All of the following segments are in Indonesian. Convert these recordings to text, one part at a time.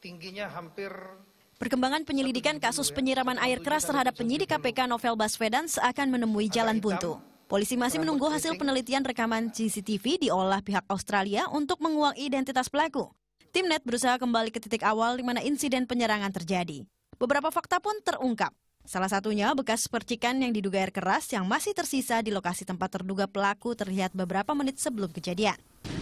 tingginya hampir Perkembangan penyelidikan kasus ya. penyiraman air keras terhadap penyidik KPK Novel Baswedan seakan menemui jalan buntu. Polisi masih menunggu hasil penelitian rekaman CCTV diolah pihak Australia untuk menguak identitas pelaku. Tim net berusaha kembali ke titik awal di mana insiden penyerangan terjadi. Beberapa fakta pun terungkap. Salah satunya bekas percikan yang diduga air keras yang masih tersisa di lokasi tempat terduga pelaku terlihat beberapa menit sebelum kejadian.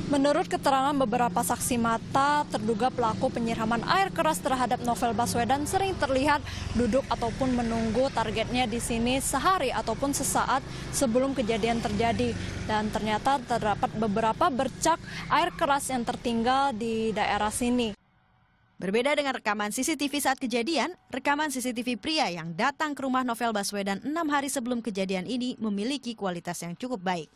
Menurut keterangan beberapa saksi mata, terduga pelaku penyiraman air keras terhadap Novel Baswedan sering terlihat duduk ataupun menunggu targetnya di sini sehari ataupun sesaat sebelum kejadian terjadi. Dan ternyata terdapat beberapa bercak air keras yang tertinggal di daerah sini. Berbeda dengan rekaman CCTV saat kejadian, rekaman CCTV pria yang datang ke rumah Novel Baswedan enam hari sebelum kejadian ini memiliki kualitas yang cukup baik.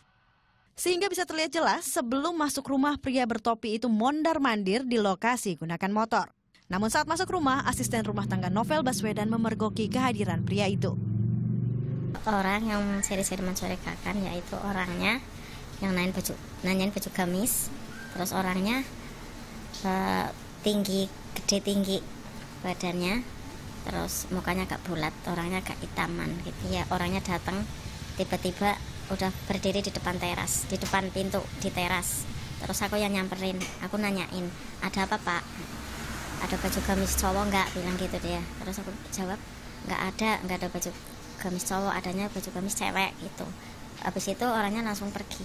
Sehingga bisa terlihat jelas sebelum masuk rumah pria bertopi itu mondar-mandir di lokasi gunakan motor. Namun saat masuk rumah, asisten rumah tangga Novel Baswedan memergoki kehadiran pria itu. Orang yang seri-seri mencurigakan yaitu orangnya yang nanyain baju, nanyain baju gamis, terus orangnya uh, tinggi, gede tinggi badannya, terus mukanya agak bulat, orangnya agak hitaman gitu ya. Orangnya datang tiba-tiba udah berdiri di depan teras di depan pintu di teras terus aku yang nyamperin aku nanyain ada apa pak ada baju gamis cowok nggak bilang gitu dia terus aku jawab nggak ada nggak ada baju gamis cowok adanya baju gamis cewek gitu habis itu orangnya langsung pergi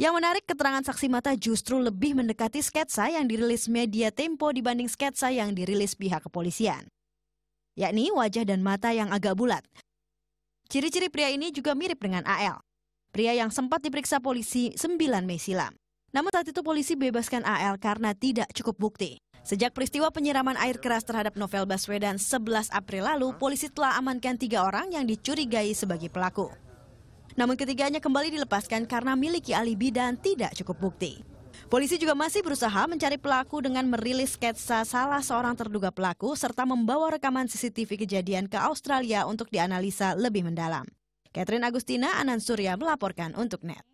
yang menarik, keterangan saksi mata justru lebih mendekati sketsa yang dirilis media Tempo dibanding sketsa yang dirilis pihak kepolisian. Yakni wajah dan mata yang agak bulat. Ciri-ciri pria ini juga mirip dengan AL pria yang sempat diperiksa polisi 9 Mei silam. Namun saat itu polisi bebaskan AL karena tidak cukup bukti. Sejak peristiwa penyiraman air keras terhadap Novel Baswedan 11 April lalu, polisi telah amankan tiga orang yang dicurigai sebagai pelaku. Namun ketiganya kembali dilepaskan karena miliki alibi dan tidak cukup bukti. Polisi juga masih berusaha mencari pelaku dengan merilis sketsa salah seorang terduga pelaku serta membawa rekaman CCTV kejadian ke Australia untuk dianalisa lebih mendalam. Catherine Agustina Anan Surya melaporkan untuk NET.